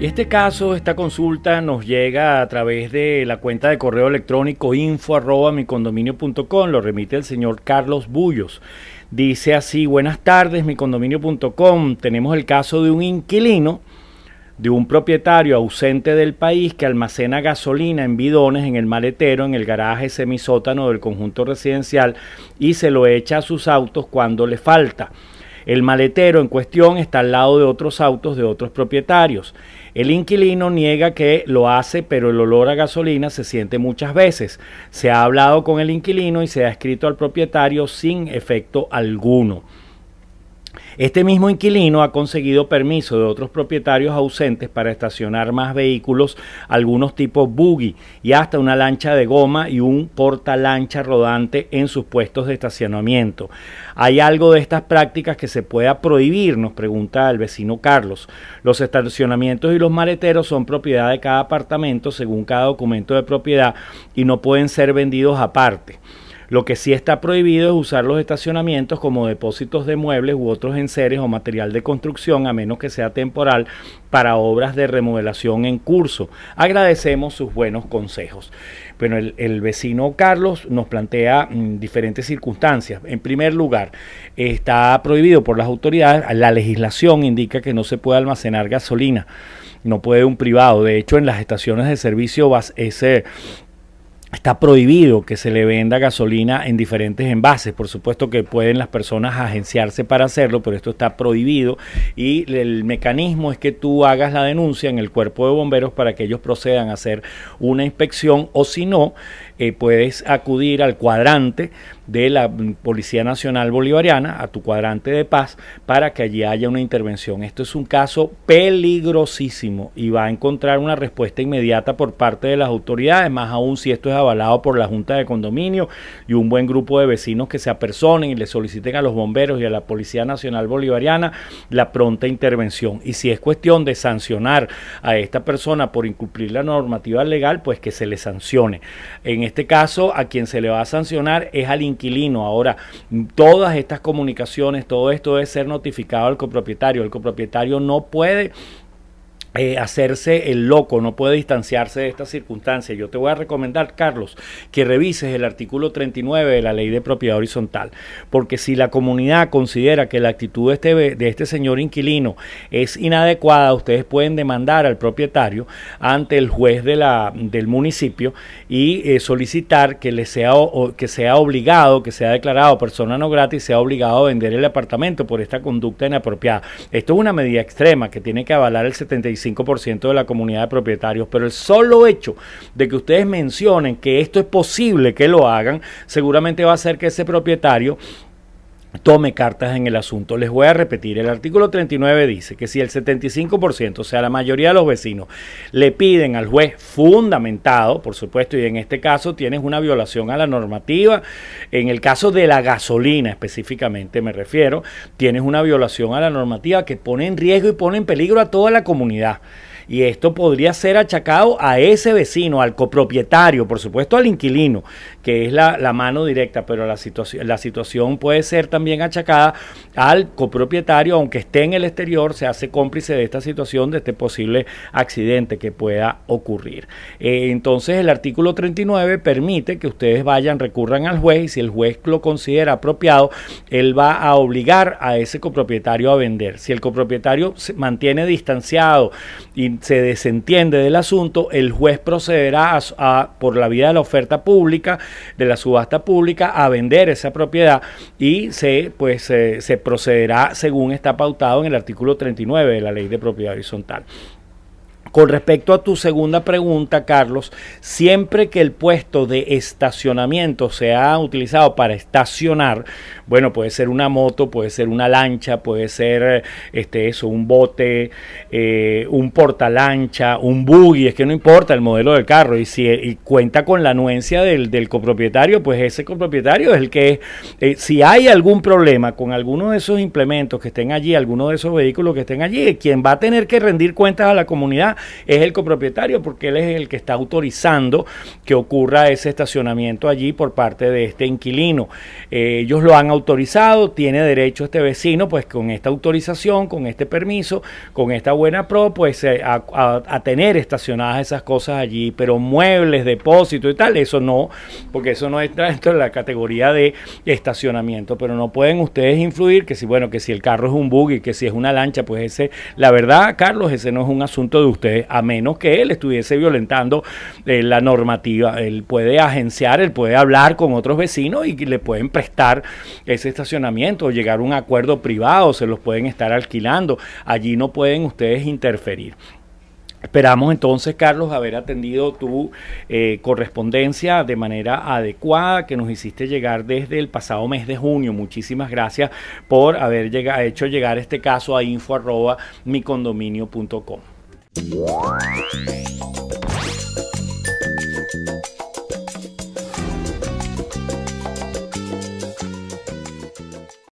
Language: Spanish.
este caso, esta consulta nos llega a través de la cuenta de correo electrónico info lo remite el señor Carlos Bullos. Dice así, buenas tardes, micondominio.com, tenemos el caso de un inquilino de un propietario ausente del país que almacena gasolina en bidones en el maletero, en el garaje semisótano del conjunto residencial y se lo echa a sus autos cuando le falta. El maletero en cuestión está al lado de otros autos de otros propietarios. El inquilino niega que lo hace, pero el olor a gasolina se siente muchas veces. Se ha hablado con el inquilino y se ha escrito al propietario sin efecto alguno. Este mismo inquilino ha conseguido permiso de otros propietarios ausentes para estacionar más vehículos, algunos tipos buggy y hasta una lancha de goma y un porta lancha rodante en sus puestos de estacionamiento. ¿Hay algo de estas prácticas que se pueda prohibir? Nos pregunta el vecino Carlos. Los estacionamientos y los maleteros son propiedad de cada apartamento según cada documento de propiedad y no pueden ser vendidos aparte. Lo que sí está prohibido es usar los estacionamientos como depósitos de muebles u otros enseres o material de construcción, a menos que sea temporal, para obras de remodelación en curso. Agradecemos sus buenos consejos. Pero el, vecino Carlos nos plantea mm, diferentes circunstancias. En primer lugar, está prohibido por las autoridades, la legislación indica que no se puede almacenar gasolina no puede un privado. De hecho, en las estaciones de servicio ese, está prohibido que se le venda gasolina en diferentes envases. Por supuesto que pueden las personas agenciarse para hacerlo, pero esto está prohibido. Y el mecanismo es que tú hagas la denuncia en el cuerpo de bomberos para que ellos procedan a hacer una inspección o si no, eh, puedes acudir al cuadrante de la Policía Nacional Bolivariana, a tu cuadrante de paz, para que allí haya una intervención. Esto es un caso peligrosísimo y va a encontrar una respuesta inmediata por parte de las autoridades, más aún si esto es avalado por la Junta de Condominio y un buen grupo de vecinos que se apersonen y le soliciten a los bomberos y a la Policía Nacional Bolivariana la pronta intervención. Y si es cuestión de sancionar a esta persona por incumplir la normativa legal, pues que se le sancione. En este caso, a quien se le va a sancionar es al inquilino. Ahora, todas estas comunicaciones, todo esto debe ser notificado al copropietario. El copropietario no puede eh, hacerse el loco, no puede distanciarse de esta circunstancia. Yo te voy a recomendar, Carlos, que revises el artículo 39 de la ley de propiedad horizontal, porque si la comunidad considera que la actitud este de este, señor inquilino es inadecuada, ustedes pueden demandar al propietario ante el juez de la, del municipio y eh, solicitar que, le sea, que sea obligado, que sea declarado persona no gratis y sea obligado a vender el apartamento por esta conducta inapropiada. Esto es una medida extrema que tiene que avalar el 75 ciento de la comunidad de propietarios, pero el solo hecho de que ustedes mencionen que esto es posible que lo hagan, seguramente va a hacer que ese propietario tome cartas en el asunto. Les voy a repetir, el artículo 39 dice que si el 75%, o sea, la mayoría de los vecinos, le piden al juez fundamentado, por supuesto, y en este caso tienes una violación a la normativa, en el caso de la gasolina específicamente me refiero, tienes una violación a la normativa que pone en riesgo y pone en peligro a toda la comunidad y esto podría ser achacado a ese vecino, al copropietario, por supuesto al inquilino, que es la, mano directa, pero la, situación la situación puede ser también achacada al copropietario, aunque esté en el exterior, se hace cómplice de esta situación, de este posible accidente que pueda ocurrir. Eh, entonces el artículo 39 permite que ustedes vayan, recurran al juez y si el juez lo considera apropiado, él va a obligar a ese copropietario a vender. Si el copropietario se mantiene distanciado y se desentiende del asunto, el juez procederá a, por la vía de la oferta pública, de la subasta pública, a vender esa propiedad y se, pues, se, se procederá según está pautado en el artículo 39 de la ley de propiedad horizontal. Con respecto a tu segunda pregunta, Carlos, siempre que el puesto de estacionamiento se ha utilizado para estacionar, bueno, puede ser una moto, puede ser una lancha, puede ser este, eso, un bote, eh, un portalancha, un buggy, es que no importa el modelo del carro. Y si cuenta con la anuencia del, copropietario, pues ese copropietario es el que eh, si hay algún problema con alguno de esos implementos que estén allí, alguno de esos vehículos que estén allí, quien va a tener que rendir cuentas a la comunidad es el copropietario porque él es el que está autorizando que ocurra ese estacionamiento allí por parte de este inquilino. Eh, ellos lo han autorizado, tiene derecho este vecino, pues con esta autorización, con este permiso, con esta buena pro, pues eh, a, tener estacionadas esas cosas allí, pero muebles, depósitos y tal, eso no, porque eso no está dentro de la categoría de estacionamiento, pero no pueden ustedes influir que si, bueno, que si el carro es un buggy, que si es una lancha, pues ese, la verdad, Carlos, ese no es un asunto de ustedes eh, a menos que él estuviese violentando eh, la normativa, él puede agenciar, él puede hablar con otros vecinos y le pueden prestar ese estacionamiento, o llegar a un acuerdo privado, se los pueden estar alquilando, allí no pueden ustedes interferir. Esperamos entonces, Carlos, haber atendido tu eh, correspondencia de manera adecuada que nos hiciste llegar desde el pasado mes de junio. Muchísimas gracias por haber hecho llegar este caso a info Why?